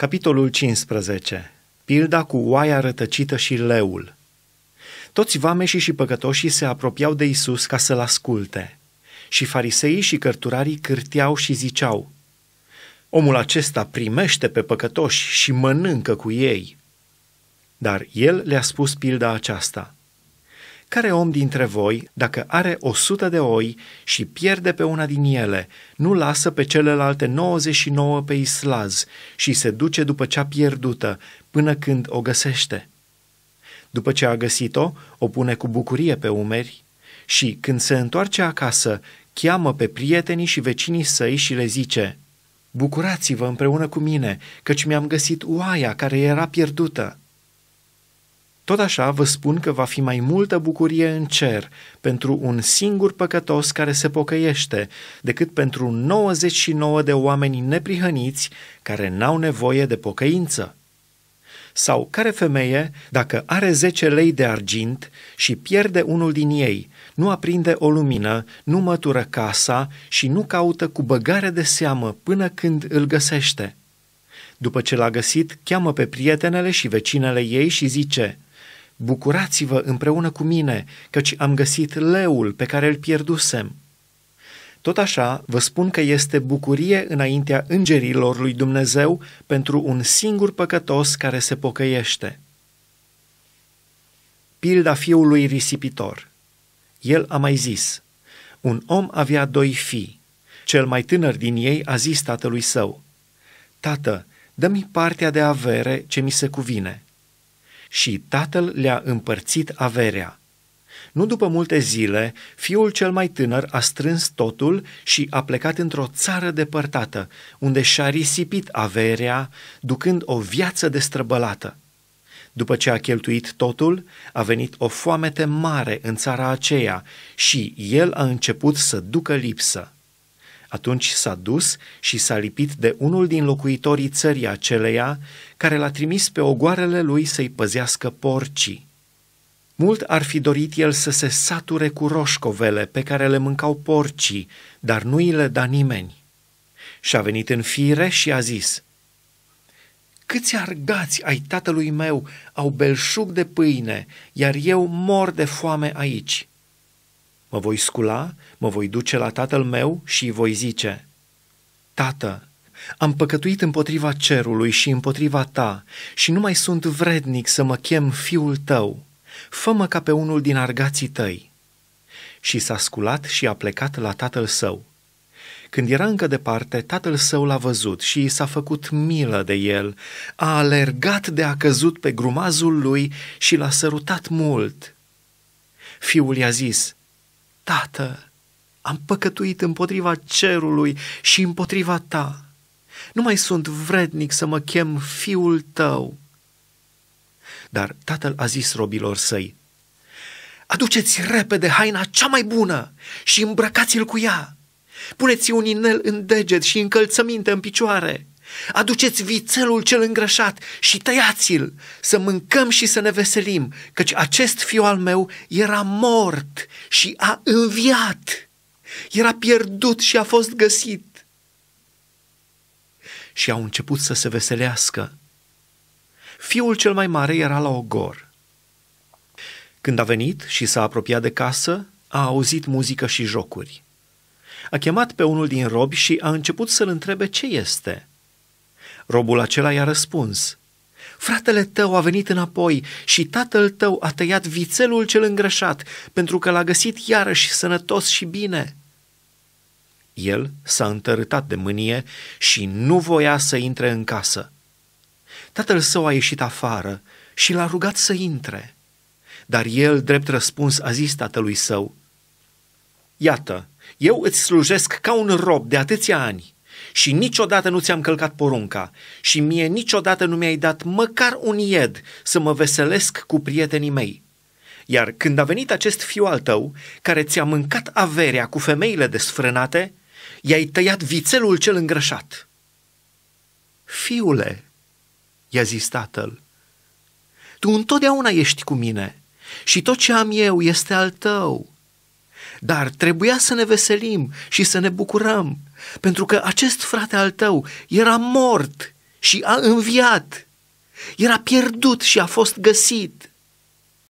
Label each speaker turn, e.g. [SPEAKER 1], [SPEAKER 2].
[SPEAKER 1] Capitolul 15. Pilda cu oaia rătăcită și leul. Toți vameșii și păcătoșii se apropiau de Isus ca să-l asculte. Și fariseii și cărturarii cârteau și ziceau, Omul acesta primește pe păcătoși și mănâncă cu ei. Dar el le-a spus pilda aceasta – care om dintre voi, dacă are o sută de oi și pierde pe una din ele, nu lasă pe celelalte 99 pe islaz și se duce după cea pierdută până când o găsește? După ce a găsit-o, o pune cu bucurie pe umeri și, când se întoarce acasă, cheamă pe prietenii și vecinii săi și le zice, Bucurați-vă împreună cu mine, căci mi-am găsit oaia care era pierdută. Tot așa vă spun că va fi mai multă bucurie în cer pentru un singur păcătos care se pocăiește decât pentru 99 de oameni neprihăniți care n-au nevoie de pocăință. Sau care femeie, dacă are 10 lei de argint și pierde unul din ei, nu aprinde o lumină, nu mătură casa și nu caută cu băgare de seamă până când îl găsește – după ce l-a găsit, cheamă pe prietenele și vecinele ei și zice – bucurați-vă împreună cu mine, căci am găsit leul pe care îl pierdusem. Tot așa, vă spun că este bucurie înaintea îngerilor lui Dumnezeu pentru un singur păcătos care se pocăiește. Pilda fiului risipitor. El a mai zis, un om avea doi fii. Cel mai tânăr din ei a zis tatălui său, Tată, dă-mi partea de avere ce mi se cuvine și tatăl le-a împărțit averea. Nu după multe zile, fiul cel mai tânăr a strâns totul și a plecat într-o țară depărtată, unde și-a risipit averea, ducând o viață destrăbălată. După ce a cheltuit totul, a venit o foamete mare în țara aceea și el a început să ducă lipsă. Atunci s-a dus și s-a lipit de unul din locuitorii țării aceleia, care l-a trimis pe ogoarele lui să-i păzească porcii. Mult ar fi dorit el să se sature cu roșcovele pe care le mâncau porcii, dar nu îi le da nimeni. Și-a venit în fire și a zis, Câți argați ai tatălui meu au belșug de pâine, iar eu mor de foame aici. Mă voi scula, mă voi duce la tatăl meu și îi voi zice, Tată, am păcătuit împotriva cerului și împotriva ta și nu mai sunt vrednic să mă chem fiul tău. Fă-mă ca pe unul din argații tăi. Și s-a sculat și a plecat la tatăl său. Când era încă departe, tatăl său l-a văzut și i s-a făcut milă de el. A alergat de a căzut pe grumazul lui și l-a sărutat mult. Fiul i-a zis, Tată, am păcătuit împotriva cerului și împotriva ta. Nu mai sunt vrednic să mă chem fiul tău. Dar tatăl a zis robilor săi, Aduceți repede haina cea mai bună și îmbrăcați-l cu ea. Puneți un inel în deget și încălțăminte în picioare Aduceți vițelul cel îngrășat și tăiați-l, să mâncăm și să ne veselim, căci acest fiu al meu era mort și a înviat, era pierdut și a fost găsit. Și au început să se veselească. Fiul cel mai mare era la ogor. Când a venit și s-a apropiat de casă, a auzit muzică și jocuri. A chemat pe unul din robi și a început să-l întrebe ce este – Robul acela i-a răspuns, Fratele tău a venit înapoi și tatăl tău a tăiat vițelul cel îngrășat, pentru că l-a găsit iarăși sănătos și bine.” El s-a întărâtat de mânie și nu voia să intre în casă. Tatăl său a ieșit afară și l-a rugat să intre. Dar el, drept răspuns, a zis tatălui său, Iată, eu îți slujesc ca un rob de atâția ani și niciodată nu ți-am călcat porunca și mie niciodată nu mi-ai dat măcar un ied să mă veselesc cu prietenii mei. Iar când a venit acest fiu al tău, care ți-a mâncat averea cu femeile desfrânate, i-ai tăiat vițelul cel îngrășat. Fiule, i-a zis tatăl, tu întotdeauna ești cu mine și tot ce am eu este al tău. Dar trebuia să ne veselim și să ne bucurăm, pentru că acest frate al tău era mort și a înviat, era pierdut și a fost găsit.